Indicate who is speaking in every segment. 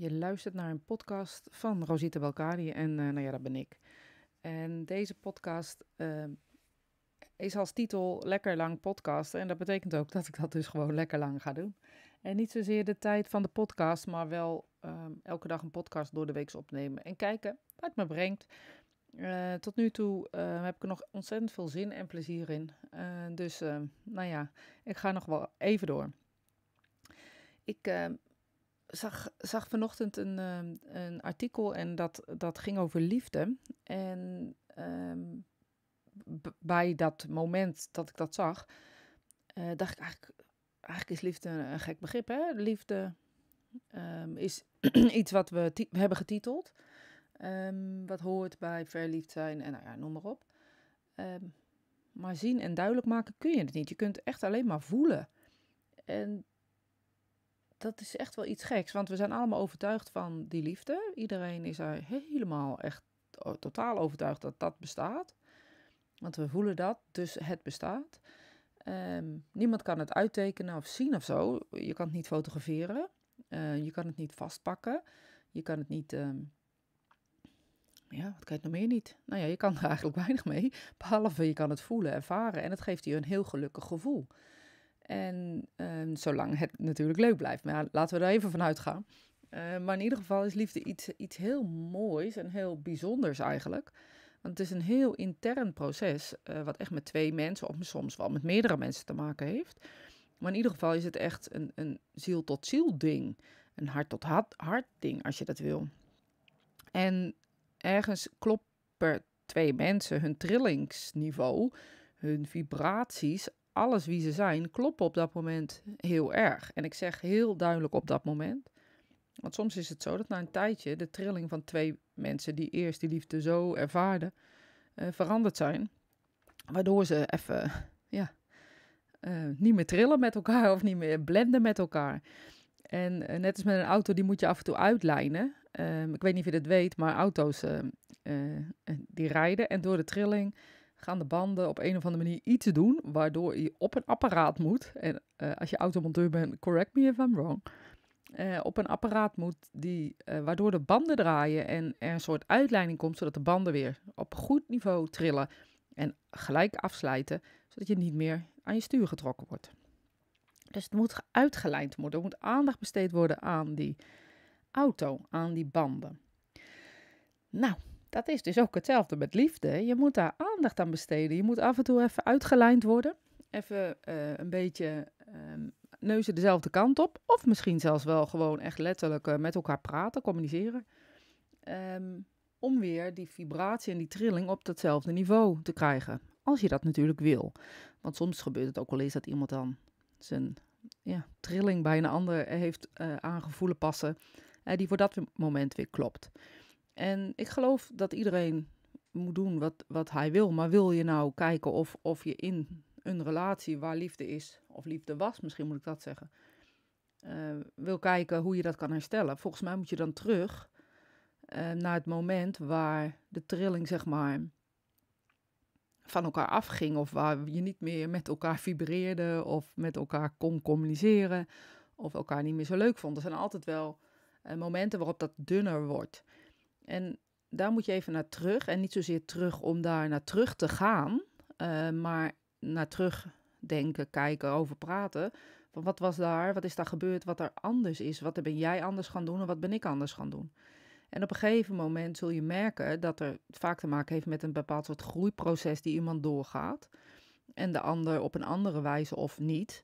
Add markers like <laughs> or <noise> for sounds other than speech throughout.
Speaker 1: Je luistert naar een podcast van Rosita Belkari en eh, nou ja, dat ben ik. En deze podcast eh, is als titel Lekker Lang Podcast. En dat betekent ook dat ik dat dus gewoon lekker lang ga doen. En niet zozeer de tijd van de podcast, maar wel ehm, elke dag een podcast door de week opnemen. En kijken wat me brengt. Eh, tot nu toe heb ik er nog ontzettend veel zin en plezier in. dus nou ja, ik ga nog wel even door. Ik zag, zag vanochtend een, ehm, een artikel en dat, dat ging over liefde. En ehm, bij dat moment dat ik dat zag, eh, dacht ik eigenlijk, eigenlijk is liefde een, gek begrip. Hè? Liefde ehm, is <clears throat> iets wat we hebben getiteld. wat hoort bij verliefd zijn en nou ja, noem maar op. maar zien en duidelijk maken kun je het niet. Je kunt het echt alleen maar voelen. En dat is echt wel iets geks. Want we zijn allemaal overtuigd van die liefde. Iedereen is er helemaal echt oh, totaal overtuigd dat dat bestaat. Want we voelen dat, dus het bestaat. Ehm, niemand kan het uittekenen of zien of zo. Je kan het niet fotograferen. Eh, je kan het niet vastpakken. Je kan het niet. Ehm, ja, wat kan je nog meer niet? Nou ja, je kan er <laughs> eigenlijk weinig mee. Behalve je kan het voelen, ervaren. En het geeft je een heel gelukkig gevoel. En ehm, zolang het natuurlijk leuk blijft. Maar laten we er even vanuit gaan. Ehm, maar in ieder geval is liefde iets, iets heel moois en heel bijzonders eigenlijk. Want het is een heel intern proces, eh, wat echt met twee mensen, of soms wel met meerdere mensen te maken heeft. Maar in ieder geval is het echt een, een ziel tot ziel ding. Een hart tot hart, hart ding, als je dat wil. En ergens kloppen twee mensen hun trillingsniveau, hun vibraties alles wie ze zijn, kloppen op dat moment heel erg. En ik zeg heel duidelijk op dat moment. Want soms is het zo dat na een tijdje de trilling van twee mensen die eerst die liefde zo ervaarden, eh, veranderd zijn. Waardoor ze even ja, eh, niet meer trillen met elkaar of niet meer blenden met elkaar. En eh, net als met een auto, die moet je af en toe uitlijnen. Ehm, ik weet niet of je dat weet, maar auto's ehm, die rijden en door de trilling gaan de banden op een of andere manier iets doen waardoor je op een apparaat moet. En eh, als je automonteur bent, correct me if I'm wrong. Eh, op een apparaat moet die, eh, waardoor de banden draaien en er een soort uitleiding komt, zodat de banden weer op goed niveau trillen en gelijk afslijten, zodat je niet meer aan je stuur getrokken wordt. Dus het moet uitgelijnd worden, er moet aandacht besteed worden aan die auto, aan die banden. Nou, dat is dus ook hetzelfde met liefde. Je moet daar aandacht aan besteden. Je moet af en toe even uitgelijnd worden. Even eh, een beetje ehm, neuzen dezelfde kant op. Of misschien zelfs wel gewoon echt letterlijk eh, met elkaar praten, communiceren. Ehm, om weer die vibratie en die trilling op datzelfde niveau te krijgen. Als je dat natuurlijk wil. Want soms gebeurt het ook wel eens dat iemand dan zijn ja, trilling bij een ander heeft uh, eh, aangevoelen passen. die voor dat moment weer klopt. En ik geloof dat iedereen moet doen wat, wat hij wil. Maar wil je nou kijken of, of je in een relatie waar liefde is, of liefde was, misschien moet ik dat zeggen, uh, wil kijken hoe je dat kan herstellen. Volgens mij moet je dan terug eh, naar het moment waar de trilling, zeg maar, van elkaar afging. Of waar je niet meer met elkaar vibreerde of met elkaar kon communiceren of elkaar niet meer zo leuk vond. Er zijn altijd wel eh, momenten waarop dat dunner wordt. En daar moet je even naar terug. En niet zozeer terug om daar naar terug te gaan, eh, maar naar terugdenken, kijken, over praten. Van wat was daar, wat is daar gebeurd, wat er anders is, wat ben jij anders gaan doen en wat ben ik anders gaan doen. En op een gegeven moment zul je merken dat er vaak te maken heeft met een bepaald soort groeiproces die iemand doorgaat. En de ander op een andere wijze of niet.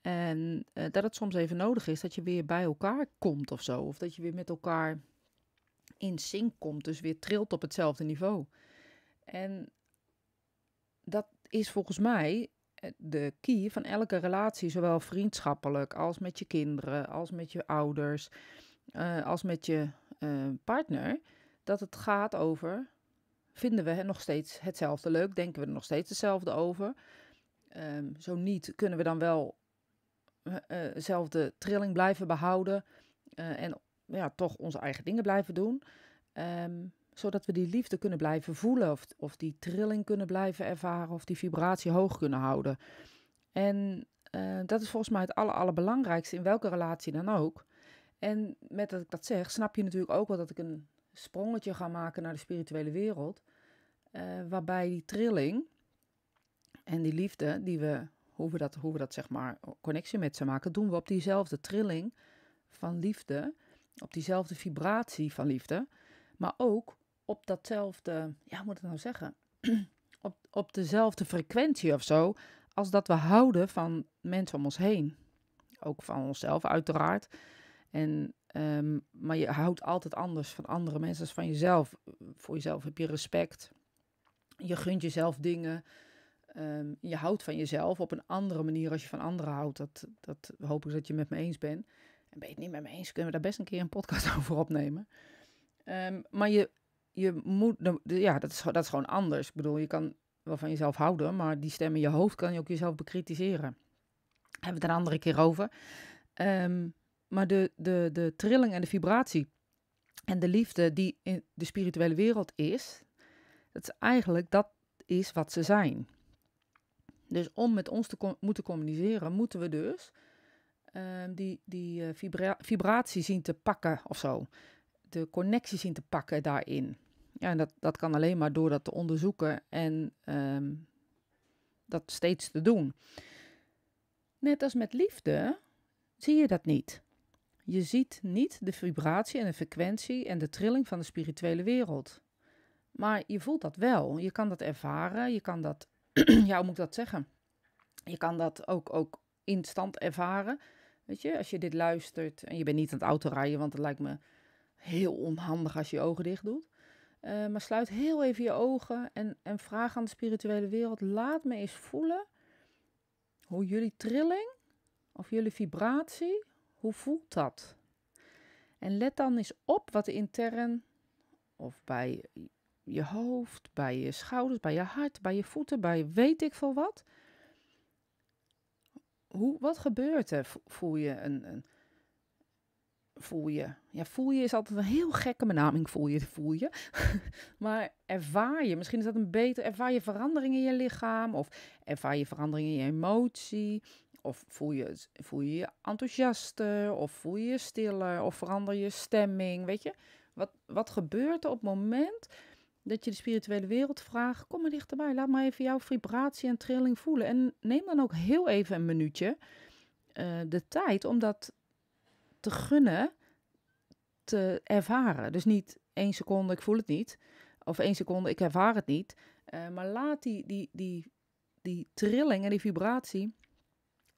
Speaker 1: En eh, dat het soms even nodig is dat je weer bij elkaar komt of zo. Of dat je weer met elkaar in sync komt, dus weer trilt op hetzelfde niveau. En dat is volgens mij eh, de key van elke relatie, zowel vriendschappelijk als met je kinderen, als met je ouders, eh, als met je eh, partner, dat het gaat over: vinden we nog steeds hetzelfde leuk? Denken we er nog steeds hetzelfde over? Ehm, zo niet, kunnen we dan wel dezelfde trilling blijven behouden en ja, toch onze eigen dingen blijven doen. Ehm, zodat we die liefde kunnen blijven voelen, of, of die trilling kunnen blijven ervaren, of die vibratie hoog kunnen houden. En eh, dat is volgens mij het aller, allerbelangrijkste in welke relatie dan ook. En met dat ik dat zeg, snap je natuurlijk ook wel dat ik een sprongetje ga maken naar de spirituele wereld. Eh, waarbij die trilling en die liefde, die we, hoe, we dat, hoe we dat zeg maar, connectie met ze maken, doen we op diezelfde trilling van liefde op diezelfde vibratie van liefde, maar ook op datzelfde, ja, hoe moet ik nou zeggen? <clears throat> op, op dezelfde frequentie of zo, als dat we houden van mensen om ons heen. Ook van onszelf, uiteraard. En, ehm, maar je houdt altijd anders van andere mensen als van jezelf. Voor jezelf heb je respect. Je gunt jezelf dingen. Ehm, je houdt van jezelf op een andere manier als je van anderen houdt. Dat, dat hoop ik dat je met me eens bent en ben je het niet met me eens, kunnen we daar best een keer een podcast <laughs> over opnemen. Ehm, maar je, je moet, ja, dat is, dat is gewoon anders. Ik bedoel, je kan wel van jezelf houden, maar die stem in je hoofd kan je ook jezelf bekritiseren. hebben we het een andere keer over. Ehm, maar de, de, de trilling en de vibratie en de liefde die in de spirituele wereld is, dat is eigenlijk dat is wat ze zijn. Dus om met ons te moeten communiceren, moeten we dus Ehm, die, die eh, vibratie zien te pakken of zo. De connectie zien te pakken daarin. Ja, en dat, dat kan alleen maar door dat te onderzoeken en ehm, dat steeds te doen. Net als met liefde zie je dat niet. Je ziet niet de vibratie en de frequentie en de trilling van de spirituele wereld. Maar je voelt dat wel. Je kan dat ervaren. Je kan dat, <clears throat> ja, hoe moet ik dat zeggen? Je kan dat ook, ook instant ervaren. Weet je, als je dit luistert en je bent niet aan het auto rijden, want het lijkt me heel onhandig als je je ogen dicht doet. Eh, maar sluit heel even je ogen en, en vraag aan de spirituele wereld: laat me eens voelen hoe jullie trilling of jullie vibratie, hoe voelt dat? En let dan eens op wat intern of bij je hoofd, bij je schouders, bij je hart, bij je voeten, bij weet ik veel wat hoe, wat gebeurt er? Voel je een, een, Voel je. Ja, voel je is altijd een heel gekke benaming. Voel je, voel je. <laughs> maar ervaar je. Misschien is dat een beter. Ervaar je verandering in je lichaam? Of ervaar je verandering in je emotie? Of voel je, voel je enthousiaster? Of voel je je stiller? Of verander je stemming? Weet je? Wat, wat gebeurt er op het moment dat je de spirituele wereld vraagt: kom maar dichterbij, laat maar even jouw vibratie en trilling voelen. En neem dan ook heel even een minuutje eh, de tijd om dat te gunnen, te ervaren. Dus niet één seconde, ik voel het niet, of één seconde, ik ervaar het niet. Eh, maar laat die, die, die, die trilling en die vibratie,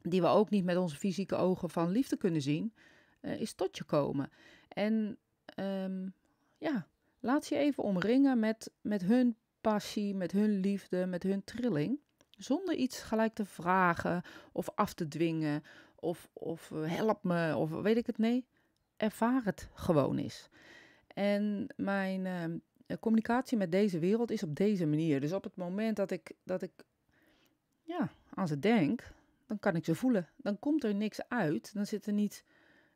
Speaker 1: die we ook niet met onze fysieke ogen van liefde kunnen zien, eh, is tot je komen. En ehm, ja, Laat je even omringen met, met hun passie, met hun liefde, met hun trilling. Zonder iets gelijk te vragen of af te dwingen of, of eh, help me of weet ik het. niet. ervaar het gewoon eens. En mijn eh, communicatie met deze wereld is op deze manier. Dus op het moment dat ik, dat ik ja, aan ze denk, dan kan ik ze voelen. Dan komt er niks uit. Dan zit er niet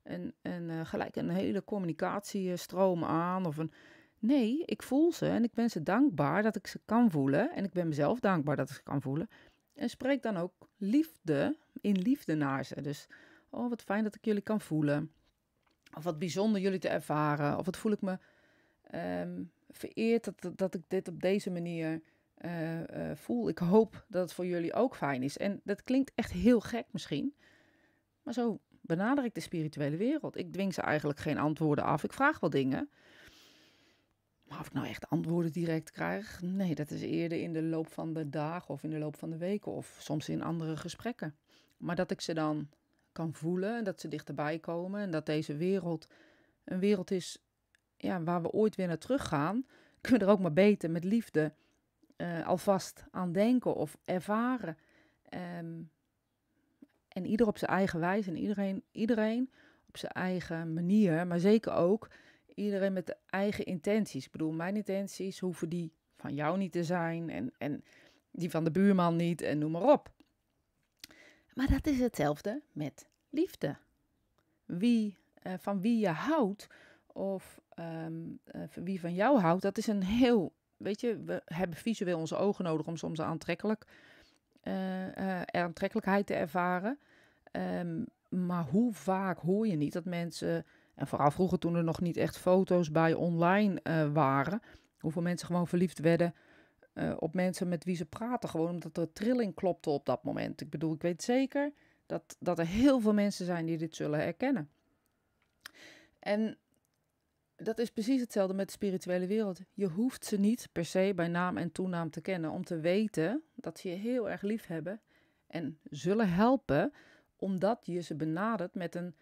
Speaker 1: een, een, eh, gelijk een hele communicatiestroom aan of een Nee, ik voel ze en ik ben ze dankbaar dat ik ze kan voelen. En ik ben mezelf dankbaar dat ik ze kan voelen. En spreek dan ook liefde, in liefde naar ze. Dus, oh wat fijn dat ik jullie kan voelen. Of wat bijzonder jullie te ervaren. Of wat voel ik me ehm, vereerd dat, dat ik dit op deze manier eh, eh, voel. Ik hoop dat het voor jullie ook fijn is. En dat klinkt echt heel gek misschien. Maar zo benader ik de spirituele wereld. Ik dwing ze eigenlijk geen antwoorden af. Ik vraag wel dingen. Maar of ik nou echt antwoorden direct krijg, nee, dat is eerder in de loop van de dagen of in de loop van de weken of soms in andere gesprekken. Maar dat ik ze dan kan voelen en dat ze dichterbij komen en dat deze wereld een wereld is ja, waar we ooit weer naar teruggaan, <laughs> kunnen we er ook maar beter met liefde eh, alvast aan denken of ervaren. Ehm, en ieder op zijn eigen wijze en iedereen, iedereen op zijn eigen manier, maar zeker ook iedereen met eigen intenties. Ik bedoel, mijn intenties hoeven die van jou niet te zijn en, en die van de buurman niet en noem maar op. Maar dat is hetzelfde met liefde. Wie, eh, van wie je houdt of ehm, eh, wie van jou houdt, dat is een heel. Weet je, we hebben visueel onze ogen nodig om soms aantrekkelijk, eh, aantrekkelijkheid te ervaren. Ehm, maar hoe vaak hoor je niet dat mensen en vooral vroeger toen er nog niet echt foto's bij online eh, waren. Hoeveel mensen gewoon verliefd werden eh, op mensen met wie ze praten. Gewoon omdat er trilling klopte op dat moment. Ik bedoel, ik weet zeker dat, dat er heel veel mensen zijn die dit zullen herkennen. En dat is precies hetzelfde met de spirituele wereld. Je hoeft ze niet per se bij naam en toenaam te kennen om te weten dat ze je heel erg lief hebben en zullen helpen omdat je ze benadert met een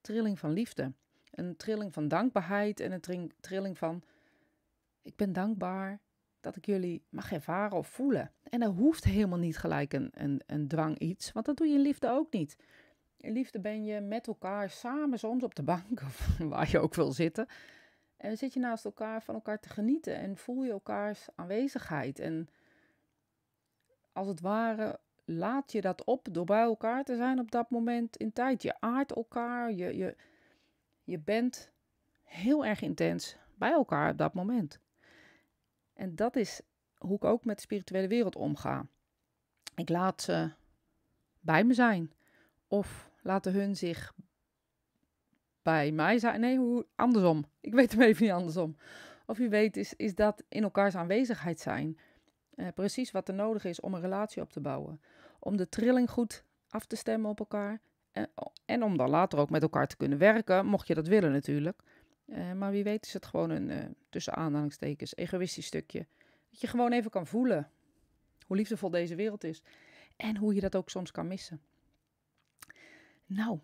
Speaker 1: trilling van liefde een trilling van dankbaarheid en een trilling van: Ik ben dankbaar dat ik jullie mag ervaren of voelen. En dat hoeft helemaal niet gelijk een, een, een dwang iets, want dat doe je in liefde ook niet. In liefde ben je met elkaar samen, soms op de bank <laughs> of waar je ook wil zitten. En zit je naast elkaar van elkaar te genieten en voel je elkaars aanwezigheid. En als het ware laat je dat op door bij elkaar te zijn op dat moment in tijd. Je aardt elkaar, je, je, je bent heel erg intens bij elkaar op dat moment. En dat is hoe ik ook met de spirituele wereld omga. Ik laat ze bij me zijn. Of laten hun zich bij mij zijn. Nee, hoe, andersom. Ik weet hem even niet andersom. Of je weet, is, is dat in elkaars aanwezigheid zijn. Eh, precies wat er nodig is om een relatie op te bouwen. Om de trilling goed af te stemmen op elkaar. En, om dan later ook met elkaar te kunnen werken, mocht je dat willen natuurlijk. Eh, maar wie weet is het gewoon een, uh, tussen aanhalingstekens, egoïstisch stukje. Dat je gewoon even kan voelen hoe liefdevol deze wereld is. En hoe je dat ook soms kan missen. Nou,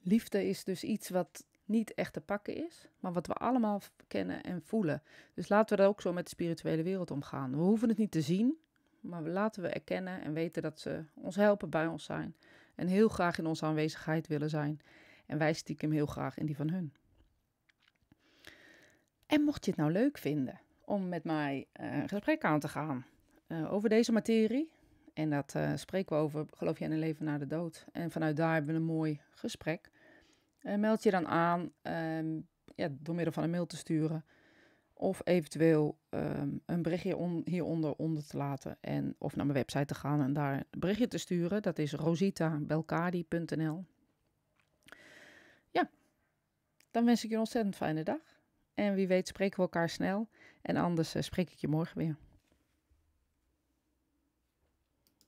Speaker 1: liefde is dus iets wat niet echt te pakken is, maar wat we allemaal kennen en voelen. Dus laten we er ook zo met de spirituele wereld omgaan. We hoeven het niet te zien, maar laten we erkennen en weten dat ze ons helpen, bij ons zijn en heel graag in onze aanwezigheid willen zijn. En wij stiekem heel graag in die van hun. En mocht je het nou leuk vinden om met mij eh, een gesprek aan te gaan eh, over deze materie, en dat eh, spreken we over geloof je in een leven na de dood, en vanuit daar hebben we een mooi gesprek, meld je dan aan ehm, ja, door middel van een mail te sturen of eventueel ehm, een berichtje hieronder onder te laten. En, of naar mijn website te gaan en daar een berichtje te sturen. Dat is RositaBelkadi.nl. Ja, dan wens ik je een ontzettend fijne dag. En wie weet spreken we elkaar snel. En anders eh, spreek ik je morgen weer.